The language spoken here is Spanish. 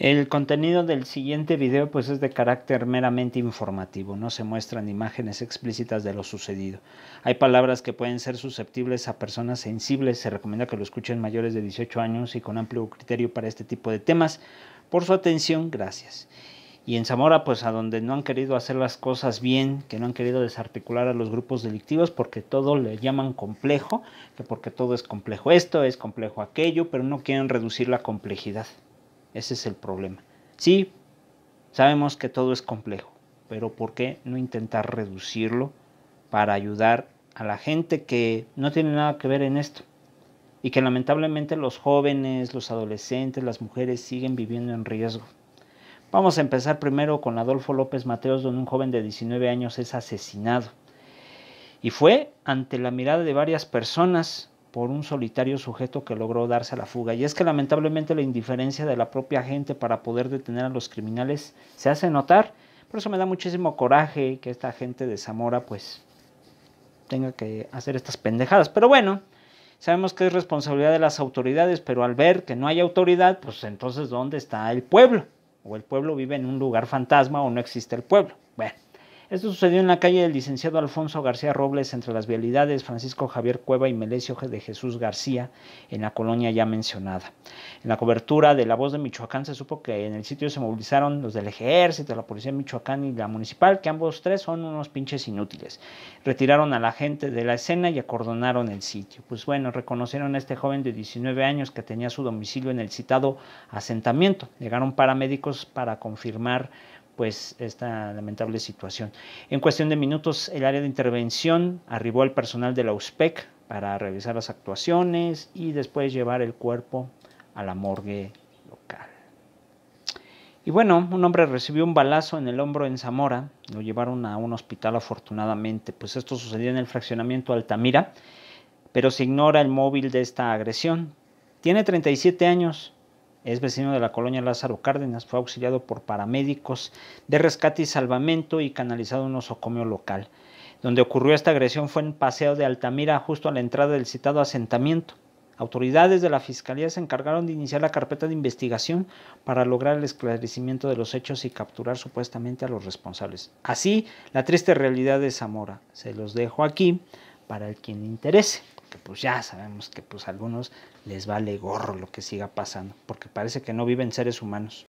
El contenido del siguiente video pues es de carácter meramente informativo, no se muestran imágenes explícitas de lo sucedido. Hay palabras que pueden ser susceptibles a personas sensibles, se recomienda que lo escuchen mayores de 18 años y con amplio criterio para este tipo de temas. Por su atención, gracias. Y en Zamora, pues a donde no han querido hacer las cosas bien, que no han querido desarticular a los grupos delictivos porque todo le llaman complejo, que porque todo es complejo esto, es complejo aquello, pero no quieren reducir la complejidad. Ese es el problema. Sí, sabemos que todo es complejo, pero ¿por qué no intentar reducirlo para ayudar a la gente que no tiene nada que ver en esto? Y que lamentablemente los jóvenes, los adolescentes, las mujeres siguen viviendo en riesgo. Vamos a empezar primero con Adolfo López Mateos, donde un joven de 19 años es asesinado. Y fue ante la mirada de varias personas, por un solitario sujeto que logró darse a la fuga. Y es que lamentablemente la indiferencia de la propia gente para poder detener a los criminales se hace notar. Por eso me da muchísimo coraje que esta gente de Zamora pues tenga que hacer estas pendejadas. Pero bueno, sabemos que es responsabilidad de las autoridades, pero al ver que no hay autoridad, pues entonces ¿dónde está el pueblo? O el pueblo vive en un lugar fantasma o no existe el pueblo. Bueno. Esto sucedió en la calle del licenciado Alfonso García Robles entre las vialidades Francisco Javier Cueva y Melesio de Jesús García en la colonia ya mencionada. En la cobertura de La Voz de Michoacán se supo que en el sitio se movilizaron los del ejército, la policía de Michoacán y la municipal, que ambos tres son unos pinches inútiles. Retiraron a la gente de la escena y acordonaron el sitio. Pues bueno, reconocieron a este joven de 19 años que tenía su domicilio en el citado asentamiento. Llegaron paramédicos para confirmar pues esta lamentable situación. En cuestión de minutos, el área de intervención arribó al personal de la USPEC para revisar las actuaciones y después llevar el cuerpo a la morgue local. Y bueno, un hombre recibió un balazo en el hombro en Zamora, lo llevaron a un hospital afortunadamente, pues esto sucedió en el fraccionamiento Altamira, pero se ignora el móvil de esta agresión. Tiene 37 años, es vecino de la colonia Lázaro Cárdenas, fue auxiliado por paramédicos de rescate y salvamento y canalizado en un osocomio local. Donde ocurrió esta agresión fue en Paseo de Altamira, justo a la entrada del citado asentamiento. Autoridades de la Fiscalía se encargaron de iniciar la carpeta de investigación para lograr el esclarecimiento de los hechos y capturar supuestamente a los responsables. Así, la triste realidad de Zamora. Se los dejo aquí para el quien interese pues ya sabemos que pues a algunos les vale gorro lo que siga pasando, porque parece que no viven seres humanos.